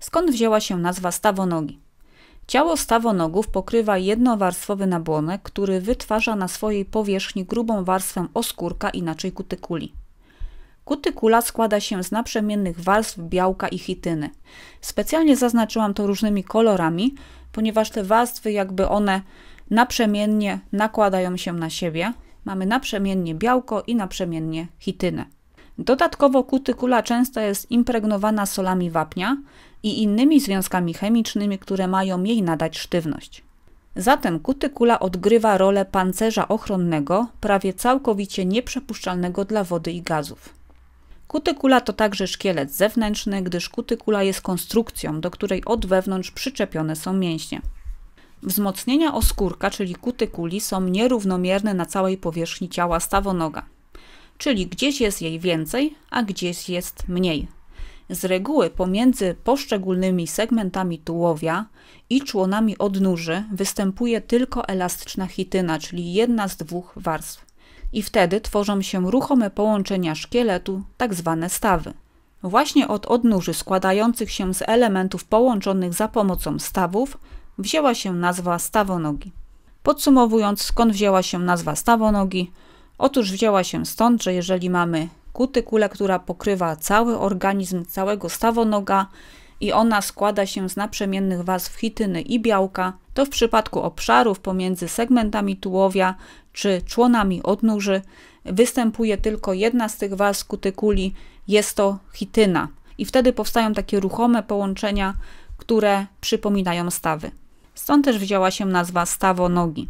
skąd wzięła się nazwa stawonogi. Ciało stawonogów pokrywa jednowarstwowy nabłonek, który wytwarza na swojej powierzchni grubą warstwę oskórka, inaczej kutykuli. Kutykula składa się z naprzemiennych warstw białka i chityny. Specjalnie zaznaczyłam to różnymi kolorami, ponieważ te warstwy jakby one naprzemiennie nakładają się na siebie. Mamy naprzemiennie białko i naprzemiennie chitynę. Dodatkowo kutykula często jest impregnowana solami wapnia i innymi związkami chemicznymi, które mają jej nadać sztywność. Zatem kutykula odgrywa rolę pancerza ochronnego, prawie całkowicie nieprzepuszczalnego dla wody i gazów. Kutykula to także szkielet zewnętrzny, gdyż kutykula jest konstrukcją, do której od wewnątrz przyczepione są mięśnie. Wzmocnienia oskórka, czyli kutykuli, są nierównomierne na całej powierzchni ciała stawonoga czyli gdzieś jest jej więcej, a gdzieś jest mniej. Z reguły pomiędzy poszczególnymi segmentami tułowia i członami odnóży występuje tylko elastyczna chityna, czyli jedna z dwóch warstw. I wtedy tworzą się ruchome połączenia szkieletu, tak zwane stawy. Właśnie od odnóży składających się z elementów połączonych za pomocą stawów wzięła się nazwa stawonogi. Podsumowując, skąd wzięła się nazwa stawonogi – Otóż wzięła się stąd, że jeżeli mamy kutykulę, która pokrywa cały organizm, całego stawonoga i ona składa się z naprzemiennych warstw chityny i białka, to w przypadku obszarów pomiędzy segmentami tułowia czy członami odnóży występuje tylko jedna z tych warstw kutykuli, jest to chityna. I wtedy powstają takie ruchome połączenia, które przypominają stawy. Stąd też wzięła się nazwa stawonogi.